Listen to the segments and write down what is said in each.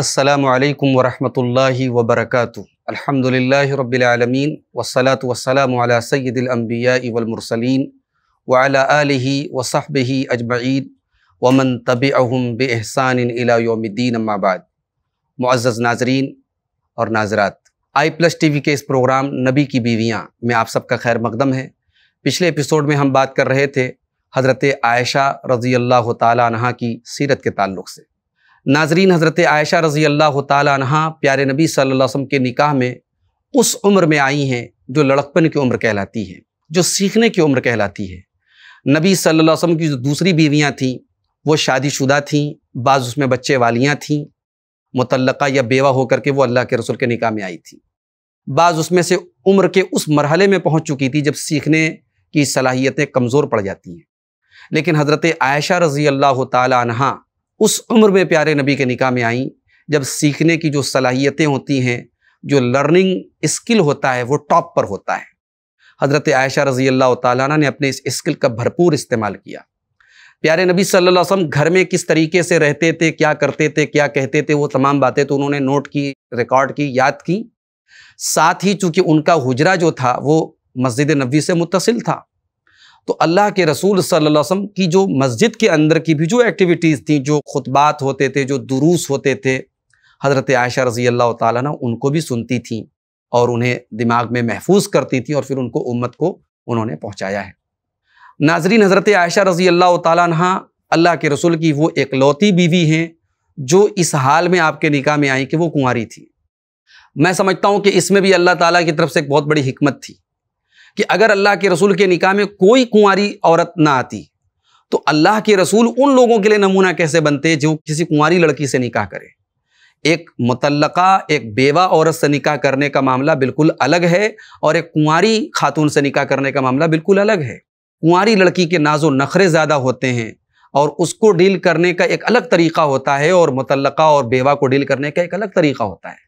असलकम वरहमल वबरक अल्हम्दुलिल्लाहि रब्बिल आलमीन वस्सलातु वस्सलामु अला सय्यदिल अम्बिया वल मुरसलीन व अला आलिहि व सहबिहि अजमईन व नाजरीन और नाजरात आई प्लस टी वी के इस प्रोग्राम नबी की बीवियाँ में आप सबका खैर मकदम है पिछले एपिसोड में हम बात कर रहे थे हज़रत आयशा रज़ी अल्लाह तह की सीरत के ताल्लुक से नाजरीन हज़रत आयशा रज़ी अल्लाह तहा प्यारे नबी सल्लल्लाहु वसम के निकाह में उस उम्र में आई हैं जो लड़कपन की उम्र कहलाती है जो सीखने की उम्र कहलाती है नबी सल्लल्लाहु अलैहि की जो दूसरी बीवियाँ थीं वो शादीशुदा थीं बाज़ उसमें बच्चे वालियाँ थीं मुतलका या बेवा होकर के वो अल्लाह के रसुल के निकाह में आई थी बाज़ उसमें से उम्र के उस मरहले में पहुँच चुकी थी जब सीखने की सलाहियतें कमज़ोर पड़ जाती हैं लेकिन हज़रत आयशा रज़ी अल्लाह तहा उस उम्र में प्यारे नबी के निकाह में आई जब सीखने की जो सलाहियतें होती हैं जो लर्निंग स्किल होता है वो टॉप पर होता है हज़रत आयशा रज़ी अल्लाह ताला ने अपने इस स्किल का भरपूर इस्तेमाल किया प्यारे नबी सल्लल्लाहु अलैहि वसल्लम घर में किस तरीके से रहते थे क्या करते थे क्या कहते थे वो तमाम बातें तो उन्होंने नोट की रिकॉर्ड की याद की साथ ही चूंकि उनका हुजरा जो था वो मस्जिद नबी से मुतसिल था तो अल्लाह के रसूल सल्लल्लाहु अलैहि वसल्लम की जो मस्जिद के अंदर की भी जो एक्टिविटीज़ थी जो खुतबात होते थे जो दुरूस होते थे हज़रत आयशा रजी अल्लाह ताला उनको भी सुनती थी और उन्हें दिमाग में महफूज करती थी और फिर उनको उम्मत को उन्होंने पहुँचाया है नाजरीन हज़रत आयशा रजी अल्लाह तहा अल्लाह के रसूल की वो एकलौती बीवी हैं जो इस हाल में आपके निकाह में आई कि वो कुंवारी थी मैं समझता हूँ कि इसमें भी अल्लाह ताला की तरफ से एक बहुत बड़ी हमत थी कि अगर अल्लाह के रसूल के निकाह में कोई कुंवारी औरत ना आती तो अल्लाह के रसूल उन लोगों के लिए नमूना कैसे बनते जो किसी कुंवारी लड़की से निकाह करे एक मुतलका एक बेवा औरत से निकाह करने का मामला बिल्कुल अलग है और एक कुंवारी खातून से निकाह करने का मामला बिल्कुल अलग है कुंवारी लड़की के नाजो नखरे ज़्यादा होते हैं और उसको डील करने का एक अलग तरीका होता है और मुतलका और बेवा को डील करने का एक अलग तरीका होता है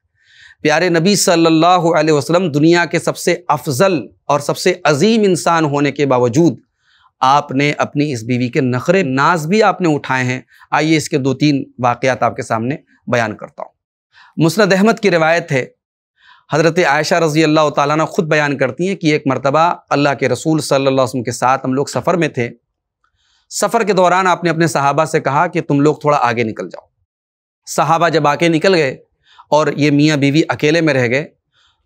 प्यारे नबी सल्लल्लाहु अलैहि वसल्लम दुनिया के सबसे अफजल और सबसे अजीम इंसान होने के बावजूद आपने अपनी इस बीवी के नखरे नाज भी आपने उठाए हैं आइए इसके दो तीन वाक़ात आपके सामने बयान करता हूँ मुस्द अहमद की रिवायत है हज़रत आयशा रज़ी अल्लाह ताली ख़ुद बयान करती हैं कि एक मरतबा अल्लाह के रसूल सल्ला वसम के साथ हम लोग सफ़र में थे सफ़र के दौरान आपने अपने सहाबा से कहा कि तुम लोग थोड़ा आगे निकल जाओ सहाबा जब आगे निकल गए और ये मियाँ बीवी अकेले में रह गए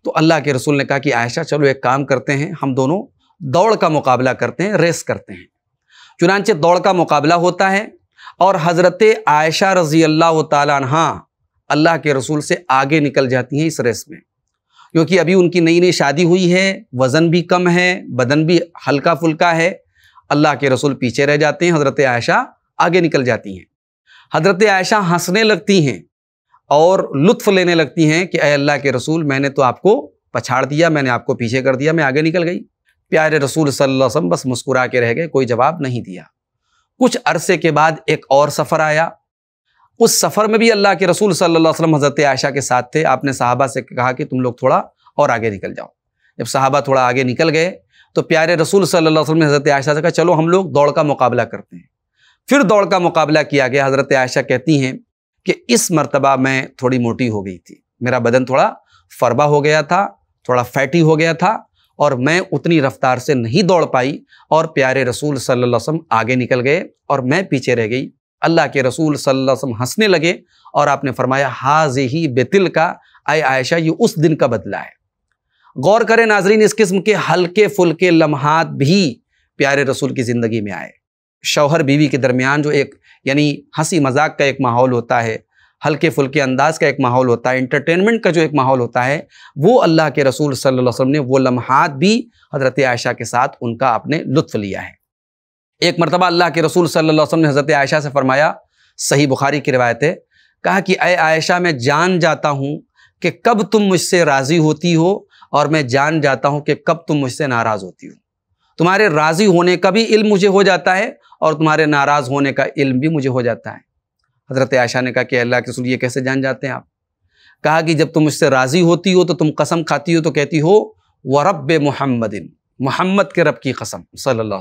तो अल्लाह के रसूल ने कहा कि आयशा चलो एक काम करते हैं हम दोनों दौड़ का मुकाबला करते हैं रेस करते हैं चुनानचे दौड़ का मुकाबला होता है और हज़रत आयशा रजी अल्लाह तहा अल्लाह के रसूल से आगे निकल जाती हैं इस रेस में क्योंकि अभी उनकी नई नई शादी हुई है वज़न भी कम है बदन भी हल्का फुल्का है अल्लाह के रसूल पीछे रह जाते हैं हज़रत आयशा आगे निकल जाती हैं हज़रत आयशा हंसने लगती हैं और लुत्फ लेने लगती हैं कि अल्लाह के रसूल मैंने तो आपको पछाड़ दिया मैंने आपको पीछे कर दिया मैं आगे निकल गई प्यारे रसूल सल्लल्लाहु अलैहि वसल्लम बस मुस्कुरा के रह गए कोई जवाब नहीं दिया कुछ अरसे के बाद एक और सफ़र आया उस सफ़र में भी अल्लाह के रसूल सल्लल्लाहु अलैहि वसल्लम हज़रत आयशा के साथ थे आपने साहबा से कहा कि तुम लोग थोड़ा और आगे निकल जाओ जब साहबा थोड़ा आगे निकल गए तो प्यारे रसूल सल्लल्लाहु अलैहि वसल्लम ने हज़रत आयशा से कहा चलो हम लोग दौड़ का मुकाबला करते हैं फिर दौड़ का मुकाबला किया गया हज़रत आयशा कहती हैं कि इस मरतबा मैं थोड़ी मोटी हो गई थी मेरा बदन थोड़ा फरबा हो गया था थोड़ा फैटी हो गया था और मैं उतनी रफ्तार से नहीं दौड़ पाई और प्यारे रसूल सल्लल्लाहु अलैहि वसल्लम आगे निकल गए और मैं पीछे रह गई अल्लाह के रसूल सल्लल्लाहु अलैहि वसल्लम हंसने लगे और आपने फरमाया हाज ही बेतिल का आय आयशा ये उस दिन का बदला है गौर करें नाजरीन इस किस्म के हल्के फुल्के लम्हात भी प्यारे रसूल की ज़िंदगी में आए शौहर बीवी के दरमियान जो एक यानी हंसी मजाक का एक माहौल होता है हल्के फुल्के अंदाज का एक माहौल होता है इंटरटेनमेंट का जो एक माहौल होता है वो अल्लाह के रसूल सल्लल्लाहु अलैहि वसल्लम ने वो लम्हात भी हज़रत आयशा के साथ उनका आपने लुत्फ़ लिया है एक मरतबा अल्लाह के रसूल सल्लल्लाहु अलैहि वसल्लम ने हज़रत आयशा से फ़रमाया सही बुखारी की रवायत है कहा कि अय आयशा मैं जान जाता हूँ कि कब तुम मुझसे राज़ी होती हो और मैं जान जाता हूँ कि कब तुम मुझसे नाराज़ होती हो तुम्हारे राज़ी होने का भी इल्म मुझे हो जाता है और तुम्हारे नाराज़ होने का इल्म भी मुझे हो जाता है हज़रत आयशा ने कहा कि अल्लाह के रसूल ये कैसे जान जाते हैं आप कहा कि जब तुम मुझसे राज़ी होती हो तो तुम कसम खाती हो तो कहती हो व रब मोहम्मदिन मोहम्मद के रब की कसम सल्ला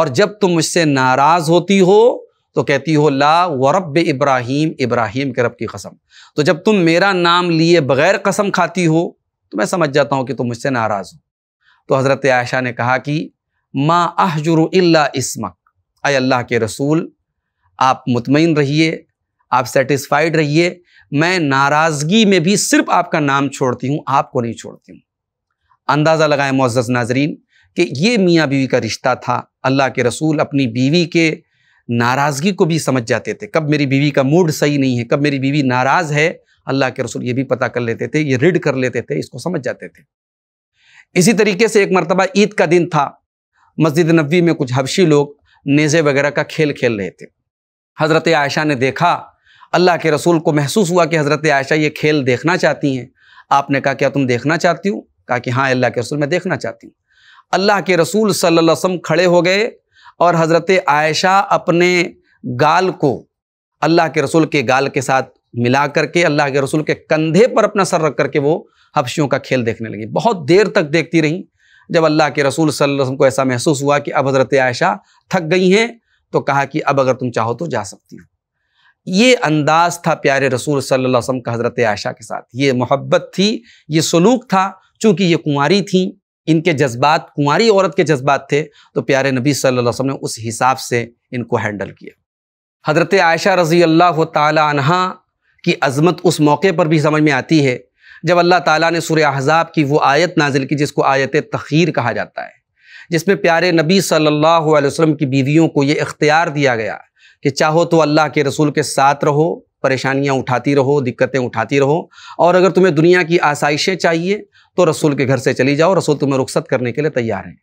और जब तुम मुझसे नाराज़ होती हो तो कहती हो ला व रब इब्राहिम इब्राहिम के रब की कसम तो जब तुम मेरा नाम लिए बग़ैर कसम खाती हो तो मैं समझ जाता हूँ कि तुम मुझसे नाराज़ हो तो हज़रत आयशा ने कहा कि मा आहजुर इस्मक अय अल्लाह के रसूल आप मुतमिन रहिए आप सेटिस्फाइड रहिए मैं नाराज़गी में भी सिर्फ आपका नाम छोड़ती हूँ आपको नहीं छोड़ती हूँ अंदाज़ा लगाएं मोज़ नाजरीन कि ये मियाँ बीवी का रिश्ता था अल्लाह के रसूल अपनी बीवी के नाराज़गी को भी समझ जाते थे कब मेरी बीवी का मूड सही नहीं है कब मेरी बीवी नाराज़ है अल्लाह के रसूल ये भी पता कर लेते थे ये रिड कर लेते थे इसको समझ जाते थे इसी तरीके से एक मरतबा ईद का दिन था मस्जिद नबी में कुछ हबशी लोग नेज़े वगैरह का खेल खेल रहे थे हज़रत आयशा ने देखा अल्लाह के रसूल को महसूस हुआ कि हज़रत आयशा ये खेल देखना चाहती हैं आपने कहा क्या तुम देखना चाहती हो कहा कि हाँ अल्लाह के रसूल मैं देखना चाहती हूँ अल्लाह के रसूल सल्लल्लाहु अलैहि वसल्लम खड़े हो गए और हज़रत आयशा अपने गाल को अल्लाह के रसूल के गाल के साथ मिला करके अल्लाह के रसूल के कंधे पर अपना सर रख करके वो हबशियों का खेल देखने लगी बहुत देर तक देखती रहीं जब अल्लाह के रसूल वसल्लम को ऐसा महसूस हुआ कि अब हज़रत आयशा थक गई हैं तो कहा कि अब अगर तुम चाहो तो जा सकती हो ये अंदाज था प्यारे रसूल सल्लल्लाहु अलैहि वसल्लम का हज़रत आयशा के साथ ये मोहब्बत थी ये सलूक था चूँकि ये कुंवारी थी इनके जज्बात कुंवारी औरत के जज्बात थे तो प्यारे नबी सल वसम वसल्लम ने उस हिसाब से इनको हैंडल किया हज़रत आयशा रज़ी अल्लाह तहा की अज़मत उस मौके पर भी समझ में आती है जब अल्लाह ताला ने सूर्य अहज़ाब की वो आयत नाजिल की जिसको आयत तखीर कहा जाता है जिसमें प्यारे नबी सल्लल्लाहु अलैहि वसल्लम की बीवियों को ये इख्तियार दिया गया कि चाहो तो अल्लाह के रसूल के साथ रहो परेशानियाँ उठाती रहो दिक्कतें उठाती रहो और अगर तुम्हें दुनिया की आसाइशें चाहिए तो रसूल के घर से चली जाओ रसूल तुम्हें रुखसत करने के लिए तैयार हैं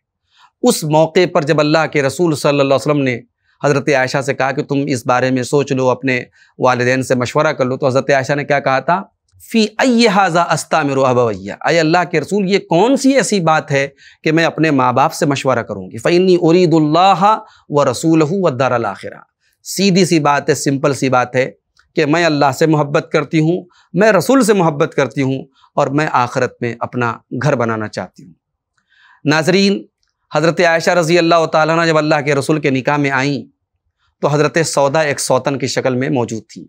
उस मौके पर जब अल्लाह के रसूल सल्लल्लाहु अलैहि वसल्लम ने हज़रत आयशा से कहा कि तुम इस बारे में सोच लो अपने वालदेन से मशवरा कर लो तो हज़रत आयशा ने क्या कहा था फ़ी अय हाजा अस्ता मेरो अबवैया अय अल्लाह के रसूल ये कौन सी ऐसी बात है कि मैं अपने माँ बाप से मशवरा करूँगी फ़ैनी उरीदुल्ला व रसूल व दर आखिरा सीधी सी बात है सिंपल सी बात है कि मैं अल्लाह से मोहब्बत करती हूँ मैं रसूल से मोहब्बत करती हूँ और मैं आखरत में अपना घर बनाना चाहती हूँ नाजरीन हज़रत आयशा रज़ी अल्लाह तब अल्लाह के रसूल के निकाह में आईं तो हज़रत सौदा एक सौतन की शक्ल में मौजूद थी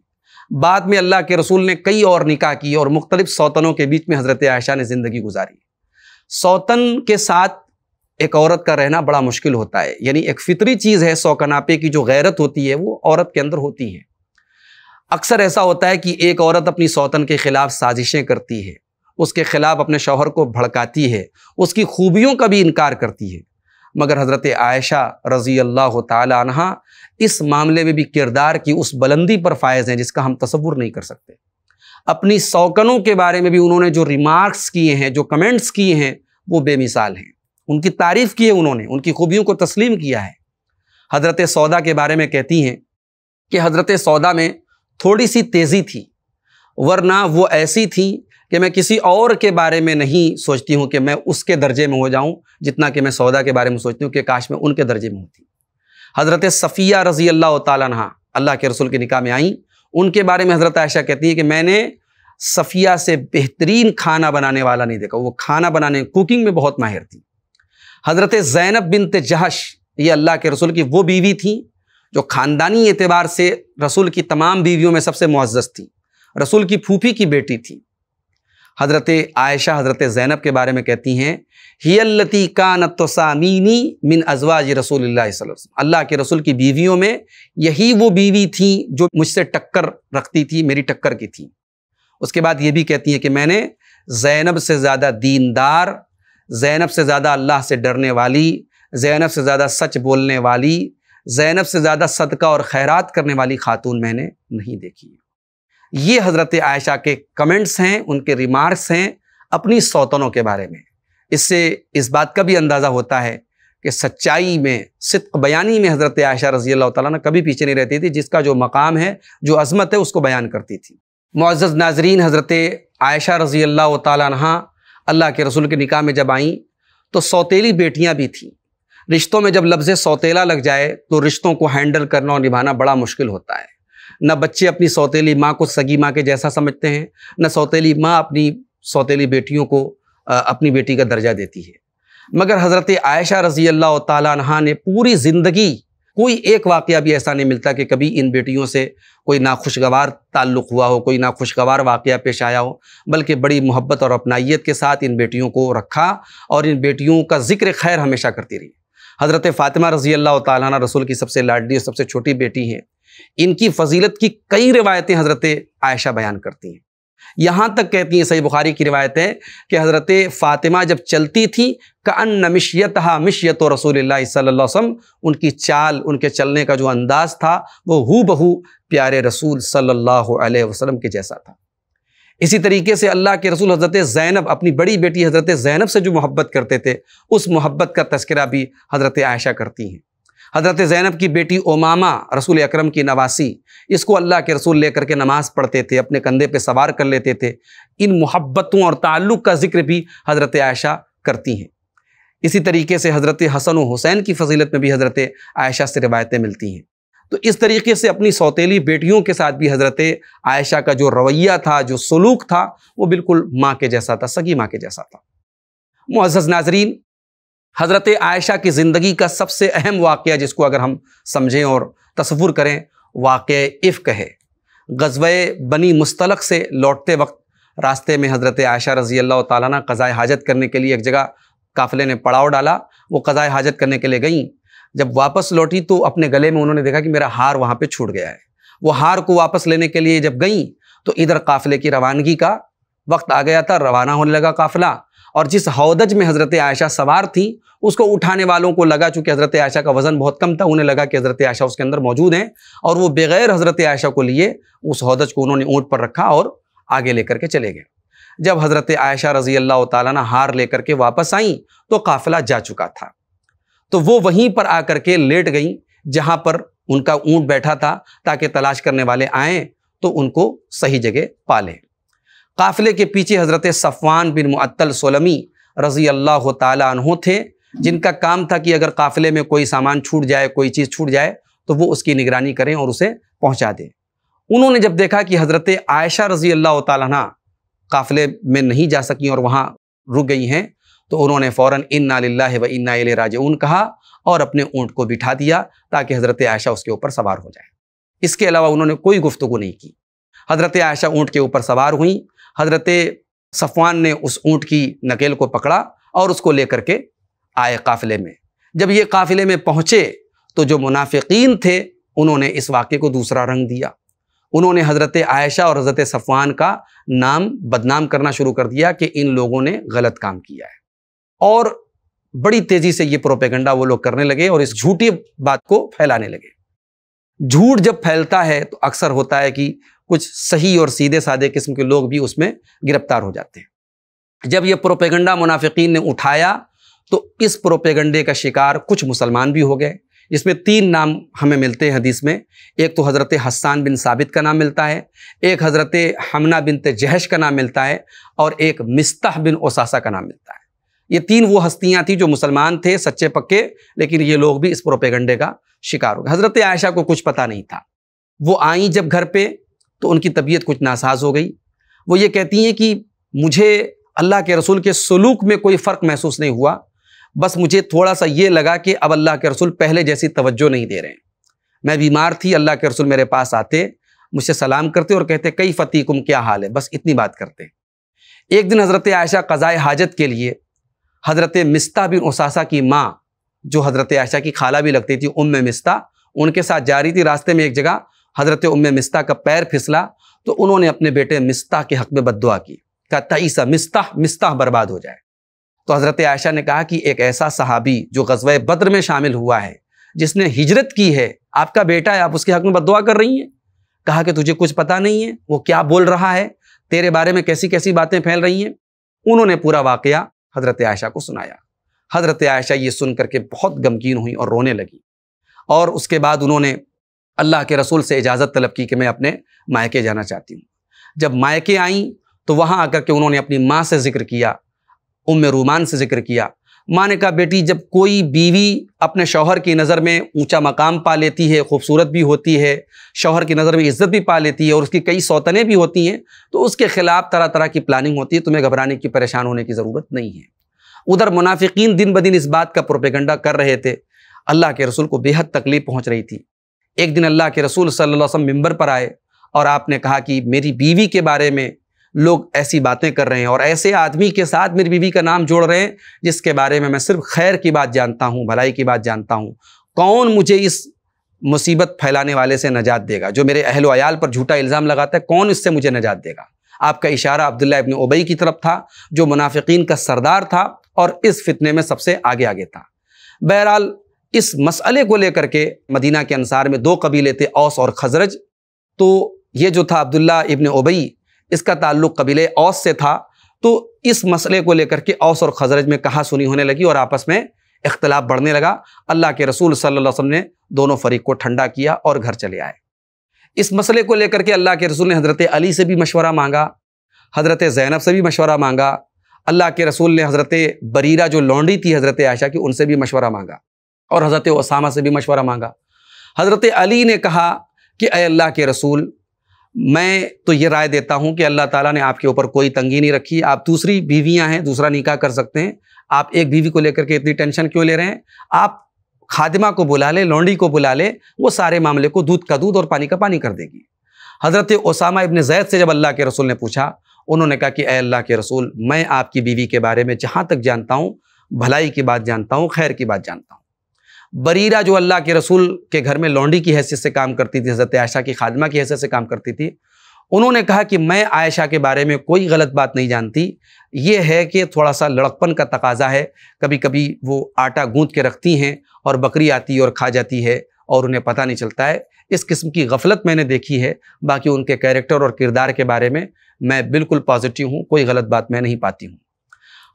बाद में अल्लाह के रसूल ने कई और निकाह किए और मुख्तलिफ सौतनों के बीच में हज़रत आयशा ने ज़िंदगी गुजारी सौतन के साथ एक औरत का रहना बड़ा मुश्किल होता है यानी एक फितरी चीज़ है सौकनापे की जो गैरत होती है वो औरत के अंदर होती है अक्सर ऐसा होता है कि एक औरत अपनी सौतन के ख़िलाफ़ साजिशें करती है उसके ख़िलाफ़ अपने शौहर को भड़काती है उसकी खूबियों का भी इनकार करती है मगर हज़रत आयशा रज़ी अल्लाह तहा इस मामले में भी किरदार की उस बुलंदी पर फायज हैं जिसका हम तस्वुर नहीं कर सकते अपनी सौकनों के बारे में भी उन्होंने जो रिमार्क्स किए हैं जो कमेंट्स किए हैं वो बेमिसाल हैं उनकी तारीफ़ की है उन्होंने उनकी खूबियों को तस्लीम किया है हज़रत सौदा के बारे में कहती हैं कि हज़रत सौदा में थोड़ी सी तेज़ी थी वरना वो ऐसी थी कि मैं किसी और के बारे में नहीं सोचती हूँ कि मैं उसके दर्जे में हो जाऊँ जितना कि मैं सौदा के बारे में सोचती हूँ कि काश मैं उनके दर्जे में होती हज़रत सफ़िया रज़ी अल्लाह तह अल्लाह के रसूल के निकाह में आईं उनके बारे में हज़रत आयशा कहती है कि मैंने सफ़िया से बेहतरीन खाना बनाने वाला नहीं देखा वो खाना बनाने कुकिंग में बहुत माहिर थी हज़रत ज़ैनब बिन तजहश ये अल्लाह के रसूल की वो बीवी थी जो ख़ानदानी एतबार से रसूल की तमाम बीवियों में सबसे मुआज़ थी रसूल की फूफी की बेटी थी हज़रत आयशा हज़रत ज़ैनब के बारे में कहती हैं हियल्लती कानत सामीनी मिन अजवाज रसूल अल्लाह के रसूल की बीवियों में यही वो बीवी थी जो मुझसे टक्कर रखती थी मेरी टक्कर की थी उसके बाद ये भी कहती हैं कि मैंने ज़ैनब से ज़्यादा दीनदार ज़ैनब से ज़्यादा अल्लाह से डरने वाली ज़ैनब से ज़्यादा सच बोलने वाली ज़ैनब से ज़्यादा सदका और खैरात करने वाली खातून मैंने नहीं देखी ये हज़रत आयशा के कमेंट्स हैं उनके रिमार्क्स हैं अपनी सौतनों के बारे में इससे इस बात का भी अंदाज़ा होता है कि सच्चाई में सिद्क बयानी में हज़रत आयशा रजी अल्लाह कभी पीछे नहीं रहती थी जिसका जो मकाम है जो अजमत है उसको बयान करती थी मुआज़ नाजरीन हज़रत आयशा रजी अल्लाह तहा अल्लाह के रसूल के निकाह में जब आईं तो सौतेली बेटियाँ भी थीं रिश्तों में जब लफ्ज़ सौतेला लग जाए तो रिश्तों को हैंडल करना और निभाना बड़ा मुश्किल होता है न बच्चे अपनी सौतेली माँ को सगी माँ के जैसा समझते हैं न सौतेली माँ अपनी सौतेली बेटियों को अपनी बेटी का दर्जा देती है मगर हज़रत आयशा रजी अल्लाह तहा ने पूरी ज़िंदगी कोई एक वाक़ भी ऐसा नहीं मिलता कि कभी इन बेटियों से कोई नाखुशगवार ताल्लुक़ हुआ हो कोई नाखुशगवार वाक़ पेश आया हो बल्कि बड़ी मोहब्बत और अपनाइत के साथ इन बेटियों को रखा और इन बेटियों का जिक्र खैर हमेशा करती रही हज़रत फ़ातिमा रज़ी अल्लाह तसूल की सबसे लाडली और सबसे छोटी बेटी हैं इनकी फजीलत की कई रिवायतें हज़रत आयशा बयान करती हैं यहां तक कहती हैं सही बुखारी की रिवायतें कि हज़रत फ़ातिमा जब चलती थी का अन्न मिशियत हा मिशियत व रसूल सल्लम उनकी चाल उनके चलने का जो अंदाज़ था वो हु बहू प्यारे रसूल सल्लल्लाहु अलैहि वसल्लम के जैसा था इसी तरीके से अल्लाह के रसूल हज़रत ज़ैनब अपनी बड़ी बेटी हज़रत ज़ैनब से जो मोहब्बत करते थे उस मोहब्बत का तस्करा भी हज़रत आयशा करती हैं हज़रत ज़ैनब की बेटी ओमामा रसूल अकरम की नवासी इसको अल्लाह के रसूल लेकर के नमाज़ पढ़ते थे अपने कंधे पे सवार कर लेते थे इन मोहब्बतों और ताल्लुक़ का जिक्र भी हज़रत आयशा करती हैं इसी तरीके से हज़रत हसन हुसैन की फजीलत में भी हज़रत आयशा से रिवायतें मिलती हैं तो इस तरीके से अपनी सौतीली बेटियों के साथ भी हज़रत आयशा का जो रवैया था जो सलूक था वो बिल्कुल माँ के जैसा था सगी माँ के जैसा था मुआज़ नाजरीन हज़रत आयशा की ज़िंदगी का सबसे अहम वाक़ जिसको अगर हम समझें और तस्वुर करें वाक़ इफ कहे गजब बनी मुस्तलक से लौटते वक्त रास्ते में हज़रत आयशा रज़ी अल्लाह ताली कज़ाए हाजत करने के लिए एक जगह काफ़िले ने पड़ाव डाला वो कज़ाए हाजत करने के लिए गईं जब वापस लौटी तो अपने गले में उन्होंने देखा कि मेरा हार वहाँ पर छूट गया है वो हार को वापस लेने के लिए जब गईं तो इधर काफ़िले की रवानगी का वक्त आ गया था रवाना होने लगा काफ़िला और जिस हौदज में हज़रत आयशा सवार थी उसको उठाने वालों को लगा चूँकि हज़रत आयशा का वज़न बहुत कम था उन्हें लगा कि हज़रत आयशा उसके अंदर मौजूद हैं और वो बग़ैर हज़रत आयशा को लिए उस हौदज को उन्होंने ऊँट पर रखा और आगे लेकर के चले गए जब हज़रत आयशा रज़ी अल्लाह ताली हार लेकर के वापस आई तो काफ़िला जा चुका था तो वो वहीं पर आकर के लेट गई जहाँ पर उनका ऊँट बैठा था ताकि तलाश करने वाले आएँ तो उनको सही जगह पालें काफ़िले के पीछे हज़रत सफ़वान बिन मुअत्तल सोलमी रज़ी अल्लाह तहों थे जिनका काम था कि अगर काफ़िले में कोई सामान छूट जाए कोई चीज़ छूट जाए तो वो उसकी निगरानी करें और उसे पहुँचा दें उन्होंने जब देखा कि हज़रत आयशा रज़ी अल्लाह तह काफ़िले में नहीं जा सकी और वहाँ रुक गई हैं तो उन्होंने फ़ौर इन्ना व इन्ना राजऊन कहा और अपने ऊँट को बिठा दिया ताकि हज़रत आयशा उसके ऊपर सवार हो जाए इसके अलावा उन्होंने कोई गुफ्तु नहीं की हज़रत आयशा ऊँट के ऊपर सवार हुई हजरत सफ़वान ने उस ऊँट की नकेल को पकड़ा और उसको लेकर के आए काफ़िले में जब ये काफ़िले में पहुँचे तो जो मुनाफिकीन थे उन्होंने इस वाक़े को दूसरा रंग दिया उन्होंने हज़रत आयशा और हज़रत सफ़वान का नाम बदनाम करना शुरू कर दिया कि इन लोगों ने गलत काम किया है और बड़ी तेज़ी से ये प्रोपेगेंडा वो लोग करने लगे और इस झूठी बात को फैलाने लगे झूठ जब फैलता है तो अक्सर होता है कि कुछ सही और सीधे साधे किस्म के लोग भी उसमें गिरफ्तार हो जाते हैं जब यह प्रोपेगंडा मुनाफिकीन ने उठाया तो इस प्रोपेगंडे का शिकार कुछ मुसलमान भी हो गए इसमें तीन नाम हमें मिलते हैं हदीस में एक तो हज़रत हसान बिन साबित का नाम मिलता है एक हज़रत हमना बिन जहश का नाम मिलता है और एक मिस्ताह बिन ओसासा का नाम मिलता है ये तीन वो हस्तियाँ थी जो मुसलमान थे सच्चे पक्के लेकिन ये लोग भी इस प्रोपेगंडे का शिकार हो गए हज़रत आयशा को कुछ पता नहीं था वो आई जब घर पर तो उनकी तबीयत कुछ नासाज हो गई वो ये कहती हैं कि मुझे अल्लाह के रसूल के सलूक में कोई फ़र्क महसूस नहीं हुआ बस मुझे थोड़ा सा ये लगा कि अब अल्लाह के रसूल पहले जैसी तवज्जो नहीं दे रहे हैं मैं बीमार थी अल्लाह के रसूल मेरे पास आते मुझसे सलाम करते और कहते कई फ़तीकुम क्या हाल है बस इतनी बात करते एक दिन हज़रत आयशा कज़ाए हाजत के लिए हज़रत मिस्ता बिन उसासा की माँ जो हज़रत आयशा की खाला भी लगती थी उम मिस्ता उनके साथ जा रही थी रास्ते में एक जगह हज़रत उम मिस्ता का पैर फिसला तो उन्होंने अपने बेटे मिस्ता के हक में बदुआ की कहा तईसा मिस्ता मिस्ता बर्बाद हो जाए तो हज़रत आयशा ने कहा कि एक ऐसा सहाबी जो गजब बद्र में शामिल हुआ है जिसने हिजरत की है आपका बेटा है आप उसके हक में बदुआ कर रही हैं कहा कि तुझे कुछ पता नहीं है वो क्या बोल रहा है तेरे बारे में कैसी कैसी बातें फैल रही हैं उन्होंने पूरा वाक़ हज़रत आयशा को सुनाया हज़रत आयशा ये सुन करके बहुत गमगीन हुई और रोने लगी और उसके बाद उन्होंने अल्लाह के रसूल से इजाज़त तलब की कि मैं अपने मायके जाना चाहती हूँ जब मायके आईं तो वहाँ आकर के उन्होंने अपनी माँ से जिक्र किया उम रूमान से जिक्र किया माँ ने कहा बेटी जब कोई बीवी अपने शौहर की नज़र में ऊंचा मकाम पा लेती है खूबसूरत भी होती है शौहर की नज़र में इज्जत भी पा लेती है और उसकी कई सौतने भी होती हैं तो उसके ख़िलाफ़ तरह तरह की प्लानिंग होती है तुम्हें घबराने की परेशान होने की ज़रूरत नहीं है उधर मुनाफिकीन दिन ब दिन इस बात का प्रोपेगंडा कर रहे थे अल्लाह के रसूल को बेहद तकलीफ़ पहुँच रही थी एक दिन अल्लाह के रसूल सल्लल्लाहु अलैहि वसल्लम मिंबर पर आए और आपने कहा कि मेरी बीवी के बारे में लोग ऐसी बातें कर रहे हैं और ऐसे आदमी के साथ मेरी बीवी का नाम जोड़ रहे हैं जिसके बारे में मैं सिर्फ खैर की बात जानता हूँ भलाई की बात जानता हूँ कौन मुझे इस मुसीबत फैलाने वाले से नजात देगा जो मेरे अहल वयाल पर झूठा इल्ज़ाम लगाता है कौन इससे मुझे नजात देगा आपका इशारा अब्दुल्ला इबन उबई की तरफ था जो मुनाफिकीन का सरदार था और इस फितने में सबसे आगे आगे था बहरहाल इस मसले को लेकर के मदीना के अनुसार में दो कबीले थे औस और खजरज तो ये जो था अब्दुल्ला इबन ओबई इसका ताल्लुक़ कबीले औस से था तो इस मसले को लेकर के औस और खजरज में कहाँ सुनी होने लगी और आपस में इख्तलाफ बढ़ने लगा अल्लाह के रसूल सल्लल्लाहु अलैहि वसल्लम ने दोनों फरीक को ठंडा किया और घर चले आए इस मसले को लेकर के अल्लाह के रसूल ने हज़रत अली से भी मशवरा मांगा हज़रत ज़ैनब से भी मशवरा मांगा अल्लाह के रसूल ने हज़रत बरीरा जो लौंडी थी हज़रत आयशा की उनसे भी मशवरा मांगा और हज़रत उसामा से भी मशवरा मांगा हज़रत अली ने कहा कि अल्लाह के रसूल मैं तो ये राय देता हूँ कि अल्लाह ताला ने आपके ऊपर कोई तंगी नहीं रखी आप दूसरी बीवियाँ हैं दूसरा निकाह कर सकते हैं आप एक बीवी को लेकर के इतनी टेंशन क्यों ले रहे हैं आप खादिमा को बुला ले लौंडी को बुला ले वो सारे मामले को दूध का दूध और पानी का पानी कर देगी हज़रत ओसामा इबन जैद से जब अल्लाह के रसूल ने पूछा उन्होंने कहा कि अल्लाह के रसूल मैं आपकी बीवी के बारे में जहाँ तक जानता हूँ भलाई की बात जानता हूँ खैर की बात जानता हूँ बरीरा जो अल्लाह के रसूल के घर में लौंडी की हैसियत से काम करती थी हज़रत आयशा की खादमा की हैसियत से काम करती थी उन्होंने कहा कि मैं आयशा के बारे में कोई गलत बात नहीं जानती ये है कि थोड़ा सा लड़कपन का तकाजा है कभी कभी वो आटा गूंथ के रखती हैं और बकरी आती है और खा जाती है और उन्हें पता नहीं चलता है इस किस्म की गफलत मैंने देखी है बाकी उनके कैरेक्टर और किरदार के बारे में मैं बिल्कुल पॉजिटिव हूँ कोई गलत बात मैं नहीं पाती हूँ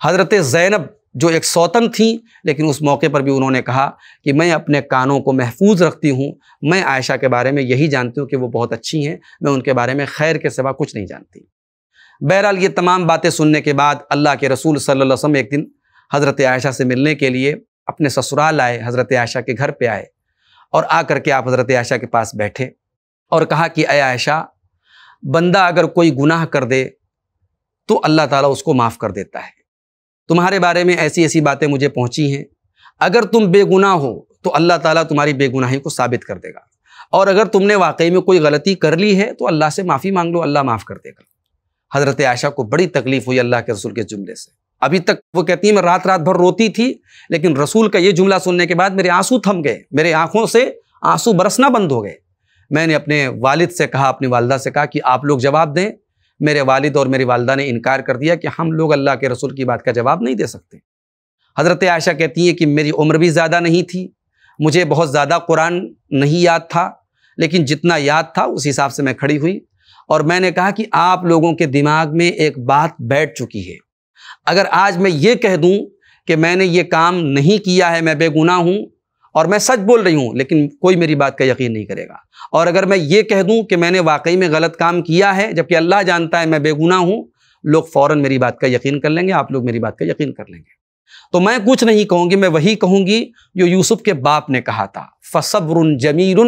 हज़रत ज़ैनब जो एक सौतन थी लेकिन उस मौके पर भी उन्होंने कहा कि मैं अपने कानों को महफूज रखती हूँ मैं आयशा के बारे में यही जानती हूँ कि वो बहुत अच्छी हैं मैं उनके बारे में खैर के सिवा कुछ नहीं जानती बहरहाल ये तमाम बातें सुनने के बाद अल्लाह के रसूल सल्लल्लाहु अलैहि वसल्लम एक दिन हज़रत आयशा से मिलने के लिए अपने ससुराल आए हज़रत आयशा के घर पर आए और कर के आप हज़रत आयशा के पास बैठे और कहा कि अय आयशा बंदा अगर कोई गुनाह कर दे तो अल्लाह ताला उसको माफ़ कर देता है तुम्हारे बारे में ऐसी ऐसी बातें मुझे पहुंची हैं अगर तुम बेगुनाह हो तो अल्लाह ताला तुम्हारी बेगुनाही को साबित कर देगा और अगर तुमने वाकई में कोई गलती कर ली है तो अल्लाह से माफ़ी मांग लो अल्लाह माफ़ कर देगा हज़रत आयशा को बड़ी तकलीफ़ हुई अल्लाह के रसूल के जुमले से अभी तक वो कहती है मैं रात रात भर रोती थी लेकिन रसूल का ये जुमला सुनने के बाद मेरे आंसू थम गए मेरे आंखों से आंसू बरसना बंद हो गए मैंने अपने वालिद से कहा अपनी वालदा से कहा कि आप लोग जवाब दें मेरे वालिद और मेरी वालदा ने इनकार कर दिया कि हम लोग अल्लाह के रसूल की बात का जवाब नहीं दे सकते हज़रत आयशा कहती हैं कि मेरी उम्र भी ज़्यादा नहीं थी मुझे बहुत ज़्यादा कुरान नहीं याद था लेकिन जितना याद था उस हिसाब से मैं खड़ी हुई और मैंने कहा कि आप लोगों के दिमाग में एक बात बैठ चुकी है अगर आज मैं ये कह दूँ कि मैंने ये काम नहीं किया है मैं बेगुनाह हूँ और मैं सच बोल रही हूँ लेकिन कोई मेरी बात का यकीन नहीं करेगा और अगर मैं ये कह दूँ कि मैंने वाकई में गलत काम किया है जबकि अल्लाह जानता है मैं बेगुना हूँ लोग फ़ौर मेरी बात का यकीन कर लेंगे आप लोग मेरी बात का यकीन कर लेंगे तो मैं कुछ नहीं कहूँगी मैं वही कहूँगी जो यूसुफ के बाप ने कहा था फ़सब्र जमील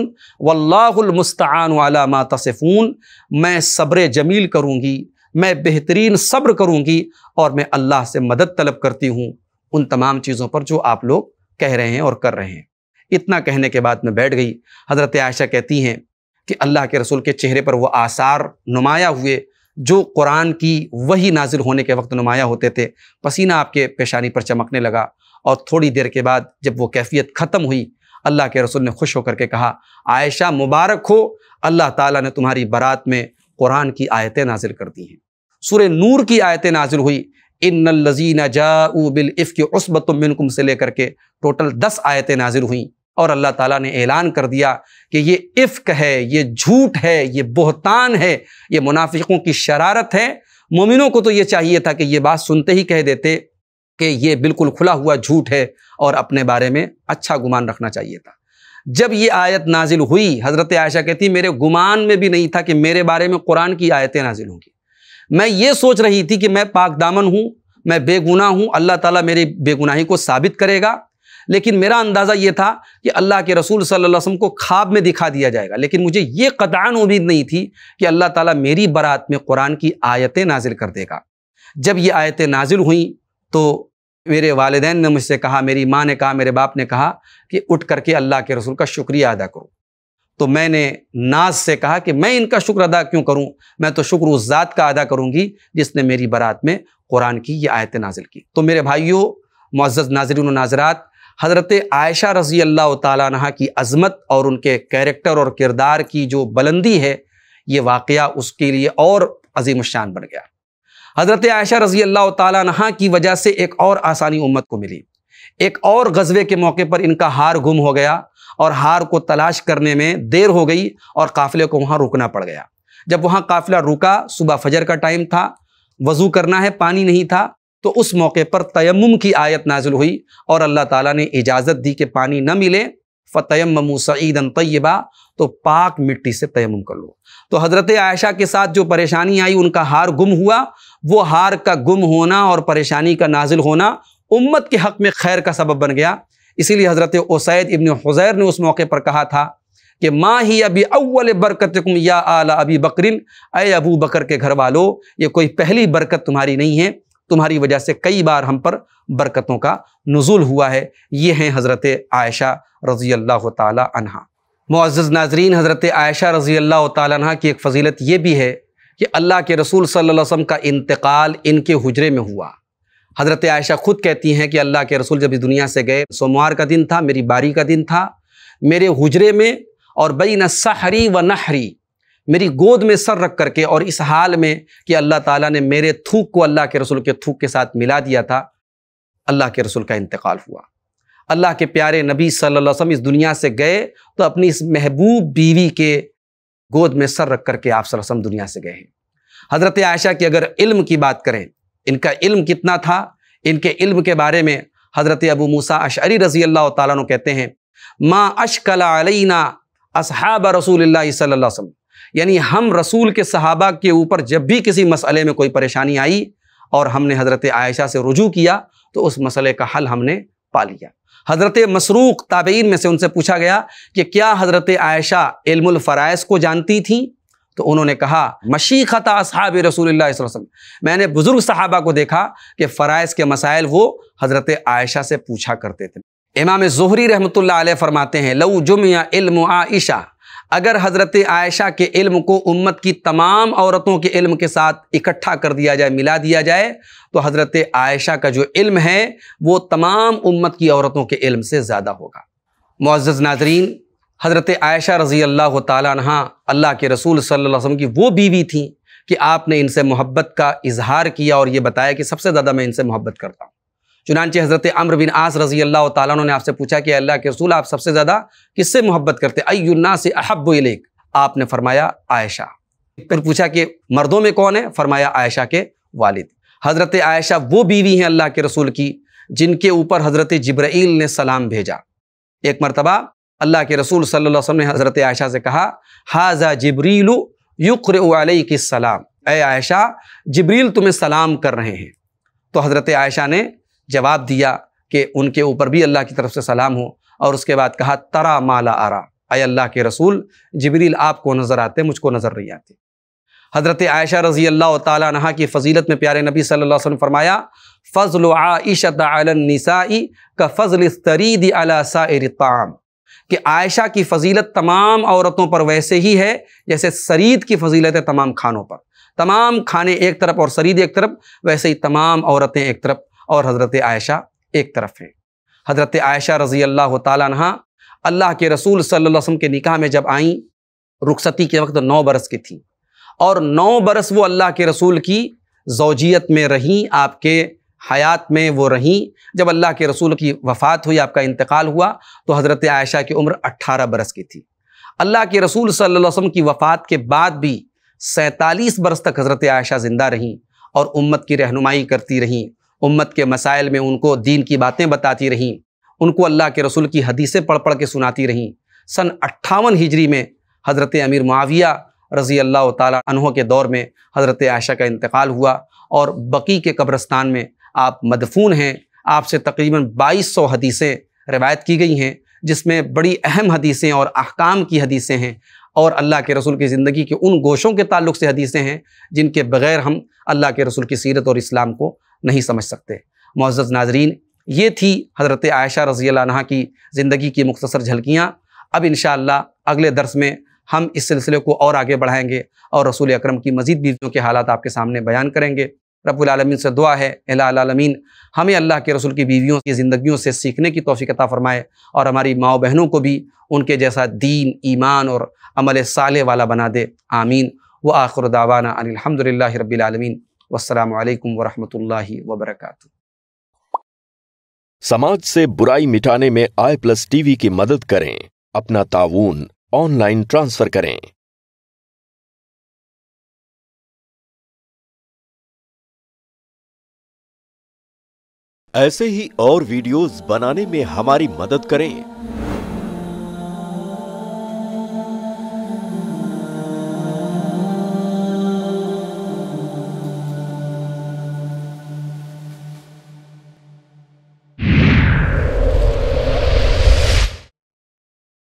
वल्लास्तान वाला मातसफ़ून मैं सब्र जमील करूँगी मैं बेहतरीन सब्र करूँगी और मैं अल्लाह से मदद तलब करती हूँ उन तमाम चीज़ों पर जो आप लोग कह रहे हैं और कर रहे हैं इतना कहने के बाद में बैठ गई हज़रत आयशा कहती हैं कि अल्लाह के रसूल के चेहरे पर वह आसार नुमाया हुए जो कुरान की वही नाजिल होने के वक्त नुमाया होते थे पसीना आपके पेशानी पर चमकने लगा और थोड़ी देर के बाद जब वो कैफियत ख़त्म हुई अल्लाह के रसूल ने खुश होकर के कहा आयशा मुबारक हो अल्लाह ताला ने तुम्हारी बारात में कुरान की आयतें नाजिल कर दी हैं सूर्य नूर की आयतें नाजिल हुई इन लजीना जाऊ बिल इफ़ की उसबतुमिनकुम से लेकर के टोटल दस आयतें नाजिल हुई और अल्लाह ताला ने ऐलान कर दिया कि ये इफ्क है ये झूठ है ये बोहतान है ये मुनाफिकों की शरारत है मोमिनों को तो ये चाहिए था कि ये बात सुनते ही कह देते कि ये बिल्कुल खुला हुआ झूठ है और अपने बारे में अच्छा गुमान रखना चाहिए था जब ये आयत नाजिल हुई हज़रत आयशा कहती मेरे गुमान में भी नहीं था कि मेरे बारे में कुरान की आयतें नाजिल होंगी मैं ये सोच रही थी कि मैं पाक दामन हूँ मैं बेगुनाह हूँ अल्लाह ताला मेरी बेगुनाही को साबित करेगा लेकिन मेरा अंदाज़ा ये था कि अल्लाह के रसूल सल्लल्लाहु अलैहि वसल्लम को ख्वाब में दिखा दिया जाएगा लेकिन मुझे ये कदान उम्मीद नहीं थी कि अल्लाह ताला मेरी बारात में कुरान की आयतें नाजिल कर देगा जब ये आयतें नाजिल हुई तो मेरे वालदेन ने मुझसे कहा मेरी माँ ने कहा मेरे बाप ने कहा कि उठ करके अल्लाह के रसूल का शुक्रिया अदा करो तो मैंने नाज से कहा कि मैं इनका शुक्र अदा क्यों करूं मैं तो शुक्र उस ज़ात का अदा करूंगी जिसने मेरी बारात में कुरान की ये आयतें नाजिल की तो मेरे भाइयों मुआज़ नाजरिन नाजरात हज़रत आयशा रज़ी अल्लाह तह की अज़मत और उनके कैरेक्टर और किरदार की जो बुलंदी है ये वाक़ उसके लिए और अजीम शान बन गया हज़रत आयशा रज़ी अल्लाह तह की वजह से एक और आसानी उम्मत को मिली एक और गज़बे के मौके पर इनका हार गुम हो गया और हार को तलाश करने में देर हो गई और काफ़िले को वहाँ रुकना पड़ गया जब वहाँ काफ़िला रुका सुबह फजर का टाइम था वज़ू करना है पानी नहीं था तो उस मौके पर तयम की आयत नाजुल हुई और अल्लाह ताला ने इजाज़त दी कि पानी न मिले फ़तयम सईदन तय्यबा तो पाक मिट्टी से तयम कर लो तो हज़रत आयशा के साथ जो परेशानी आई उनका हार गुम हुआ वो हार का गुम होना और परेशानी का नाजिल होना उम्मत के हक़ में खैर का सबब बन गया इसीलिए हज़रत उसैद इबन हुज़ैर ने उस मौके पर कहा था कि माँ ही अभी अव्वल बरकत या आला अबी बकरिन अबू बकर के घर वालों ये कोई पहली बरकत तुम्हारी नहीं है तुम्हारी वजह से कई बार हम पर बरकतों का नज़ुल हुआ है ये हैं हज़रत आयशा रज़ी अल्लाह तहा मुआज़ नाजरीन हज़रत आयशा रज़ी अल्लाह तहा की एक फ़जीलत ये भी है कि अल्लाह के रसूल सल्लल्लाहु अलैहि वसल्लम का इंतकाल इनके हुजरे में हुआ हज़रत आयशा ख़ुद कहती हैं कि अल्लाह के रसूल जब इस दुनिया से गए सोमवार का दिन था मेरी बारी का दिन था मेरे हुजरे में और बई न सहरी व नहरी मेरी गोद में सर रख करके और इस हाल में कि अल्लाह ताला ने मेरे थूक को अल्लाह के रसूल के थूक के साथ मिला दिया था अल्लाह के रसूल का इंतकाल हुआ अल्लाह के प्यारे नबी सल्लल्लाहु अलैहि वसल्लम इस दुनिया से गए तो अपनी इस महबूब बीवी के गोद में सर रख करके आप सरसम दुनिया से गए हैं हज़रत आयशा की अगर इल्म की बात करें इनका इल्म कितना था इनके इल्म के बारे में हज़रत अबू मूसा अशरी रजी अल्लाह तु कहते हैं माँ अशकला अलैना असहाब रसूल सल्लल्लाहु अलैहि वसल्लम यानी हम रसूल के सहाबा के ऊपर जब भी किसी मसले में कोई परेशानी आई और हमने हज़रत आयशा से रुजू किया तो उस मसले का हल हमने पा लिया हज़रत मसरूक़ ताबीन में से उनसे पूछा गया कि क्या हज़रत आयशा इल्मफ़राइज़ को जानती थी तो उन्होंने कहा मशीखत असहाब रसूल वसम मैंने बुज़ुर्ग साहबा को देखा कि फ़रज़ के मसाइल वो हज़रत आयशा से पूछा करते थे इमाम जहरी रहमत फ़रमाते हैं लऊ या इल्म आयशा अगर हज़रत आयशा के इल्म को उम्मत की तमाम औरतों के इल्म के साथ इकट्ठा कर दिया जाए मिला दिया जाए तो हज़रत आयशा का जो इल्म है वो तमाम उम्मत की औरतों के इल्म से ज़्यादा होगा मोज़ नाजरीन हज़रत आयशा रज़ी अल्लाह तहा अल्लाह के रसूल सल्लल्लाहु अलैहि वसल्लम की वो बीवी थी कि आपने इनसे मोहब्बत का इजहार किया और ये बताया कि सबसे ज़्यादा मैं इनसे मोहब्बत करता हूँ चुनानचे हज़रत अमर बिन आस रजी अल्लाह तु ने आपसे पूछा कि अल्लाह के रसूल आप सबसे ज़्यादा किससे मोहब्बत करते अयुल्ना से अहब इलेक आपने फरमाया आयशा फिर पूछा कि मर्दों में कौन है फरमाया आयशा के वालिद हज़रत आयशा वो बीवी हैं अल्लाह के रसूल की जिनके ऊपर हज़रत जब्राइल ने सलाम भेजा एक मरतबा अल्लाह के रसूल सल्लल्लाहु अलैहि वसल्लम ने हज़रत आयशा से कहा हाजा जबरील युक्र सलाम ए आयशा जबरील तुम्हें सलाम कर रहे हैं तो हज़रत आयशा ने जवाब दिया कि उनके ऊपर भी अल्लाह की तरफ से सलाम हो और उसके बाद कहा तरा माला आरा अय अल्लाह के रसूल जबरील आपको नज़र आते मुझको नज़र नहीं आते हज़रत आयशा रज़ी अल्लाह तह की फ़जीलत में प्यारे नबी सल्लल्लाहु अलैहि वसल्लम फरमाया फ़ज़ल आइशतनिसाई का फ़ज़ल तरीद अलासाम कि आयशा की फ़जीलत तमाम औरतों पर वैसे ही है जैसे सरीद की फ़जीलत है तमाम खानों पर तमाम खाने एक तरफ और सरीद एक तरफ वैसे ही तमाम औरतें एक तरफ और हज़रत आयशा एक तरफ हैं हज़रत आयशा रज़ी अल्लाह तहा अल्लाह के रसूल सल्लल्लाहु अलैहि वसल्लम के निकाह में जब आईं रुखसती के वक्त नौ बरस की थी और नौ बरस वो अल्लाह के रसूल की जोजियत में रहीं आपके हयात में वो रहीं जब अल्लाह के रसूल की वफ़ात हुई आपका इंतकाल हुआ तो हज़रत आयशा की उम्र अट्ठारह बरस की थी अल्लाह के रसूल सल्लल्लाहु वसम की वफ़ात के बाद भी सैंतालीस बरस तक हज़रत आयशा ज़िंदा रहीं और उम्मत की रहनुमाई करती रहीं उम्मत के मसाइल में उनको दीन की बातें बताती रहीं उनको अल्लाह के रसूल की हदीसें पढ़ पढ़ के सुनाती रहीं सन अट्ठावन हिजरी में हज़रत अमीर माविया रज़ी अल्लाह तहों के दौर में हज़रत आयशा का इंतकाल हुआ और बकी के कब्रस्तान में आप मदफून हैं आपसे तकरीबन बाईस सौ हदीसें रिवायत की गई हैं जिसमें बड़ी अहम हदीसें और अहकाम की हदीसें हैं और अल्लाह के रसूल की ज़िंदगी के उन गोशों के ताल्लुक से हदीसें हैं जिनके बग़ैर हम अल्लाह के रसूल की सीरत और इस्लाम को नहीं समझ सकते मोज़ नाजरीन ये थी हज़रत आयशा रज़ी अल्लाह की ज़िंदगी की मुख्तसर झलकियाँ अब इन अगले दरस में हम इस सिलसिले को और आगे बढ़ाएंगे और रसूल अक्रम की मजीद बीवियों के हालात आपके सामने बयान करेंगे रबालमीन से दुआ है अलामीन हमें अल्लाह के रसूल की बीवियों की ज़िंदगियों से सीखने की तोफ़ीकता फ़रमाए और हमारी माओ बहनों को भी उनके जैसा दीन ईमान और अमल साले वाला बना दे आमीन व आखर दावाना अनिलहमदिल्ला रबीआलमीन वालेकुम वरहमतुल्लाहि वबरक समाज से बुराई मिटाने में आई प्लस टीवी की मदद करें अपना ताउन ऑनलाइन ट्रांसफर करें ऐसे ही और वीडियोस बनाने में हमारी मदद करें